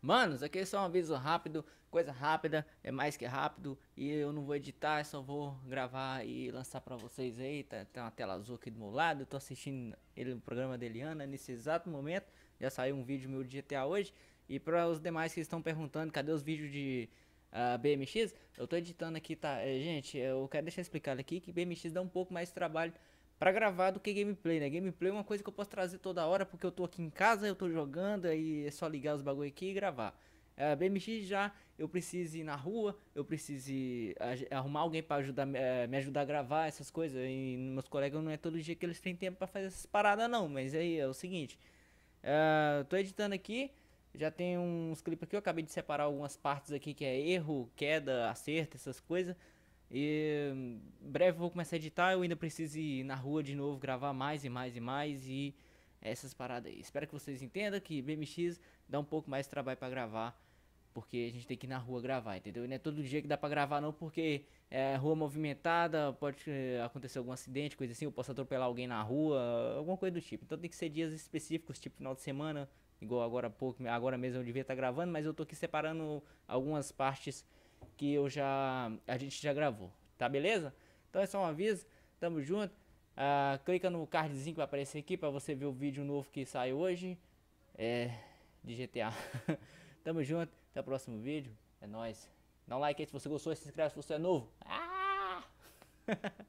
Manos, aqui é só um aviso rápido, coisa rápida, é mais que rápido e eu não vou editar, só vou gravar e lançar para vocês aí. Tá, tem uma tela azul aqui do meu lado, eu tô assistindo ele no programa da Eliana nesse exato momento. Já saiu um vídeo meu de GTA hoje. E para os demais que estão perguntando, cadê os vídeos de uh, ah, BMX? Eu tô editando aqui, tá? É, gente, eu quero deixar explicado aqui que BMX dá um pouco mais de trabalho para gravar do que gameplay, né? Gameplay é uma coisa que eu posso trazer toda hora, porque eu tô aqui em casa, eu tô jogando, aí é só ligar os bagulho aqui e gravar. É, BMX já, eu preciso ir na rua, eu preciso arrumar alguém para ajudar, é, me ajudar a gravar essas coisas. E meus colegas não é todo dia que eles têm tempo para fazer essas paradas, não. Mas aí é o seguinte: é, tô editando aqui, já tem uns clipes aqui, eu acabei de separar algumas partes aqui que é erro, queda, acerto, essas coisas. E hum, breve vou começar a editar, eu ainda preciso ir na rua de novo, gravar mais e mais e mais e essas paradas aí. Espero que vocês entendam que BMX dá um pouco mais de trabalho para gravar, porque a gente tem que ir na rua gravar, entendeu? não é todo dia que dá para gravar não, porque é rua movimentada, pode eh, acontecer algum acidente, coisa assim, eu posso atropelar alguém na rua, alguma coisa do tipo. Então tem que ser dias específicos, tipo final de semana, igual agora pouco, agora mesmo eu devia estar tá gravando, mas eu tô aqui separando algumas partes que eu já a gente já gravou, tá beleza? Então é só um aviso, tamo junto. Ah, clica no cardzinho que vai aparecer aqui para você ver o vídeo novo que sai hoje é, de GTA. tamo junto, até o próximo vídeo, é nós. Dá um like aí se você gostou, se inscreve se você é novo. Ah!